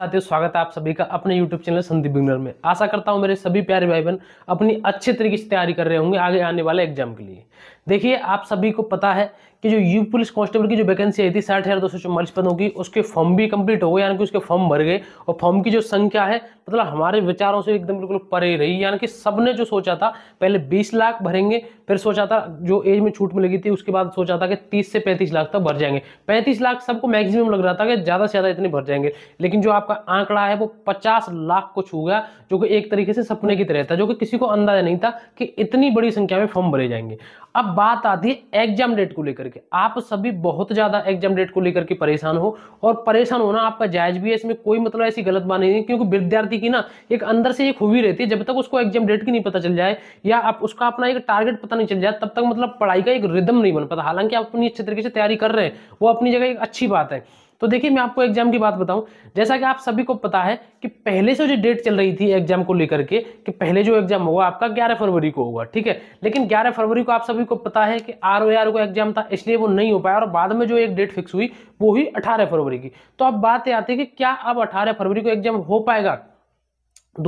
साथियों स्वागत है आप सभी का अपने YouTube चैनल संदीप बिगनर में आशा करता हूँ मेरे सभी प्यारे भाई बहन अपनी अच्छे तरीके से तैयारी कर रहे होंगे आगे आने वाले एग्जाम के लिए देखिए आप सभी को पता है कि जो यू पुलिस कांस्टेबल की जो वैकेंसी आई थी साठ हज़ार दो सौ चौवालीस पदों की उसके फॉर्म भी कंप्लीट हो गए यानी कि उसके फॉर्म भर गए और फॉर्म की जो संख्या है मतलब हमारे विचारों से एकदम बिल्कुल परे रही यानी कि सबने जो सोचा था पहले बीस लाख भरेंगे फिर सोचा था जो एज में छूट मिलेगी थी उसके बाद सोचा था कि तीस से पैंतीस लाख तक भर जाएंगे पैंतीस लाख सबको मैक्सिमम लग रहा था कि ज़्यादा से ज़्यादा इतने भर जाएंगे लेकिन जो आपका आंकड़ा है वो पचास लाख को छू गया जो कि एक तरीके से सपने की तरह था जो कि किसी को अंदाजा नहीं था कि इतनी बड़ी संख्या में फॉर्म भरे जाएंगे अब बात आती है एग्जाम डेट को लेकर के आप सभी बहुत ज़्यादा एग्जाम डेट को लेकर के परेशान हो और परेशान होना आपका जायज भी है इसमें कोई मतलब ऐसी गलत बात नहीं है क्योंकि विद्यार्थी की ना एक अंदर से एक हुई रहती है जब तक उसको एग्जाम डेट की नहीं पता चल जाए या आप उसका अपना एक टारगेट पता नहीं चल जाए तब तक मतलब पढ़ाई का एक रिदम नहीं बन पाता हालांकि आप अपनी अच्छे तरीके से तैयारी कर रहे हैं वो अपनी जगह एक अच्छी बात है तो देखिए मैं आपको एग्जाम की बात बताऊं जैसा कि आप सभी को पता है कि पहले से जो डेट चल रही थी एग्जाम को लेकर के कि पहले जो एग्जाम होगा आपका 11 फरवरी को होगा ठीक है लेकिन 11 फरवरी को आप सभी को पता है कि आर ओ आर को एग्जाम था इसलिए वो नहीं हो पाया और बाद में जो एक डेट फिक्स हुई वो हुई अठारह फरवरी की तो अब बात यह आती है कि क्या अब अठारह फरवरी को एग्जाम हो पाएगा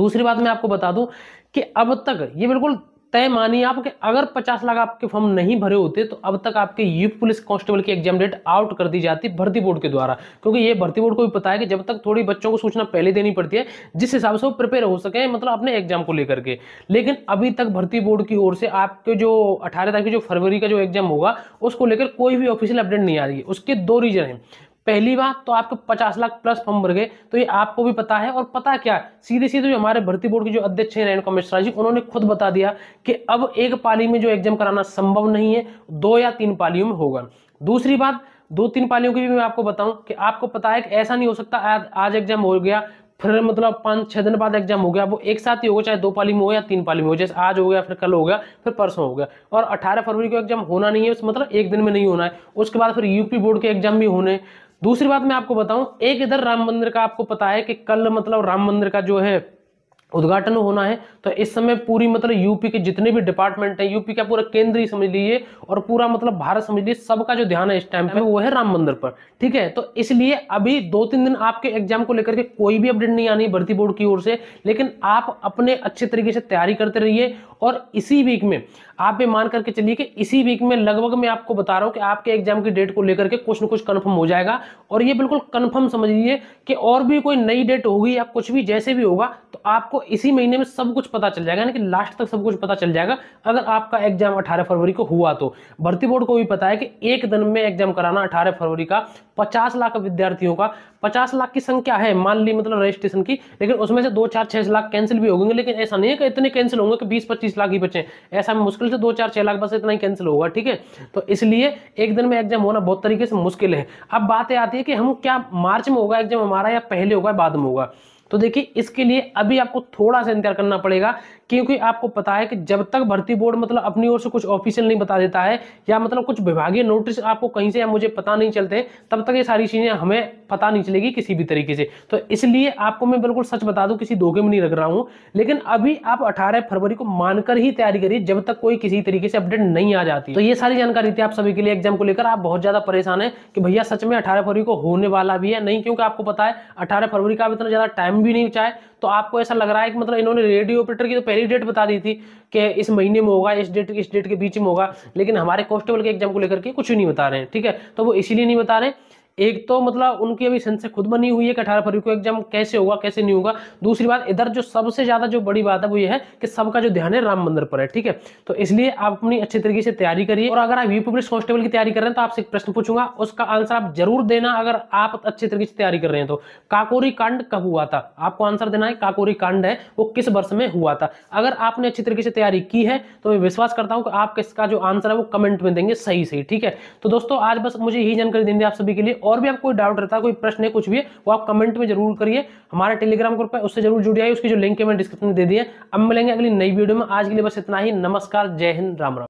दूसरी बात मैं आपको बता दूं कि अब तक ये बिल्कुल तय मानिए आप कि अगर पचास लाख आपके फॉर्म नहीं भरे होते तो अब तक आपके यूपी पुलिस कांस्टेबल की एग्जाम डेट आउट कर दी जाती भर्ती बोर्ड के द्वारा क्योंकि ये भर्ती बोर्ड को भी पता है कि जब तक थोड़ी बच्चों को सूचना पहले देनी पड़ती है जिस हिसाब से वो प्रिपेयर हो सके मतलब अपने एग्जाम को लेकर के लेकिन अभी तक भर्ती बोर्ड की ओर से आपके जो अठारह तारीख जो फरवरी का जो एग्जाम होगा उसको लेकर कोई भी ऑफिशियल अपडेट नहीं आ रही है उसके दो रीजन है पहली बात तो आपको पचास लाख प्लस फॉर्म भर गए तो ये आपको भी पता है और पता क्या सीधे सीधे जो हमारे भर्ती बोर्ड के जो अध्यक्ष हैं रेणुका मिश्रा जी उन्होंने खुद बता दिया कि अब एक पाली में जो एग्जाम कराना संभव नहीं है दो या तीन पालियों में होगा दूसरी बात दो तीन पालियों की भी मैं आपको बताऊं कि आपको पता है कि ऐसा नहीं हो सकता आज, आज एग्जाम हो गया फिर मतलब पाँच छः दिन बाद एग्जाम हो गया वो एक साथ ही होगा चाहे दो पाली में हो या तीन पाली में हो जैसे आज हो गया फिर कल हो गया फिर परसों हो गया और 18 फरवरी को एग्जाम होना नहीं है मतलब एक दिन में नहीं होना है उसके बाद फिर यूपी बोर्ड के एग्जाम भी होने दूसरी बात मैं आपको बताऊं एक इधर राम मंदिर का आपको पता है कि कल मतलब राम मंदिर का जो है उद्घाटन होना है तो इस समय पूरी मतलब यूपी के जितने भी डिपार्टमेंट हैं यूपी का पूरा केंद्र ही समझ लीजिए और पूरा मतलब भारत समझ लीजिए सबका जो ध्यान है इस टाइम पे वो है राम मंदिर पर ठीक है तो इसलिए अभी दो तीन दिन आपके एग्जाम को लेकर के कोई भी अपडेट नहीं आनी भर्ती बोर्ड की ओर से लेकिन आप अपने अच्छे तरीके से तैयारी करते रहिए और इसी वीक में आप ये मान करके चलिए कि इसी वीक में लगभग मैं आपको बता रहा हूँ कि आपके एग्जाम की डेट को लेकर के कुछ ना कुछ कन्फर्म हो जाएगा और ये बिल्कुल कन्फर्म समझ लीजिए कि और भी कोई नई डेट होगी या कुछ भी जैसे भी होगा तो आपको आपको इसी महीने में सब कुछ पता चल जाएगा यानी कि लास्ट तक सब कुछ पता चल जाएगा अगर आपका एग्जाम अठारह फरवरी को हुआ तो भर्ती बोर्ड को भी पता है कि एक दिन में एग्जाम कराना अठारह फरवरी का पचास लाख विद्यार्थियों का पचास लाख की संख्या है मान ली मतलब रजिस्ट्रेशन की लेकिन उसमें से दो चार छह लाख कैंसिल भी हो गएंगे लेकिन ऐसा नहीं है कि इतने कैंसिल होंगे कि बीस पच्चीस लाख ही बचे ऐसा मुश्किल से दो चार छह लाख बस इतना ही कैंसिल होगा ठीक है तो इसलिए एक दिन में एग्जाम होना बहुत तरीके से मुश्किल है अब बातें आती है कि हम क्या मार्च में होगा एग्जाम हमारा या पहले होगा बाद में होगा तो देखिए इसके लिए अभी आपको थोड़ा सा इंतजार करना पड़ेगा क्योंकि आपको पता है कि जब तक भर्ती बोर्ड मतलब अपनी ओर से कुछ ऑफिशियल नहीं बता देता है या मतलब कुछ विभागीय नोटिस आपको कहीं से या मुझे पता नहीं चलते तब तक ये सारी चीज़ें हमें पता नहीं चलेगी किसी भी तरीके से तो इसलिए आपको मैं बिल्कुल सच बता दूं किसी धोखे में नहीं रख रहा हूं लेकिन अभी आप अठारह फरवरी को मानकर ही तैयारी करिए जब तक कोई किसी तरीके से अपडेट नहीं आ जाती तो ये सारी जानकारी थी आप सभी के लिए एग्जाम को लेकर आप बहुत ज़्यादा परेशान है कि भैया सच में अठारह फरवरी को होने वाला भी है नहीं क्योंकि आपको पता है अठारह फरवरी का इतना ज़्यादा टाइम भी नहीं चाहे तो आपको ऐसा लग रहा है कि मतलब इन्होंने रेडियो ऑपरेटर की तो पहली डेट बता दी थी कि इस महीने में होगा इस डेट इस डेट के बीच में होगा लेकिन हमारे कॉन्स्टेबल के एग्जाम को लेकर के कुछ नहीं बता रहे हैं ठीक है तो वो इसीलिए नहीं बता रहे एक तो मतलब उनकी अभी संसद खुद बनी हुई है कि अठारह फरवरी को एग्जाम कैसे होगा कैसे नहीं होगा दूसरी बात इधर जो सबसे ज़्यादा जो बड़ी बात है वो ये है कि सबका जो ध्यान है राम मंदिर पर है ठीक है तो इसलिए आप अपनी अच्छी तरीके से तैयारी करिए और अगर आप यू पुलिस कॉन्स्टेबल की तैयारी कर रहे हैं तो आपसे एक प्रश्न पूछूंगा उसका आंसर आप जरूर देना अगर आप अच्छे तरीके से तैयारी कर रहे हैं तो काकोरी कांड कब हुआ था आपको आंसर देना है काकोरी कांड है वो किस वर्ष में हुआ था अगर आपने अच्छी तरीके से तैयारी की है तो मैं विश्वास करता हूँ कि आप किसका जो आंसर है वो कमेंट में देंगे सही सही ठीक है तो दोस्तों आज बस मुझे यही जानकारी देंगे आप सभी के लिए और भी आपको कोई डाउट रहता है कोई प्रश्न है कुछ भी है वो आप कमेंट में जरूर करिए हमारा टेलीग्राम ग्रुप है उससे जरूर जुड़िए उसकी जो लिंक है मैंने डिस्क्रिप्शन में दे दिए अब मिलेंगे अगली नई वीडियो में आज के लिए बस इतना ही नमस्कार जय हिंद राम राम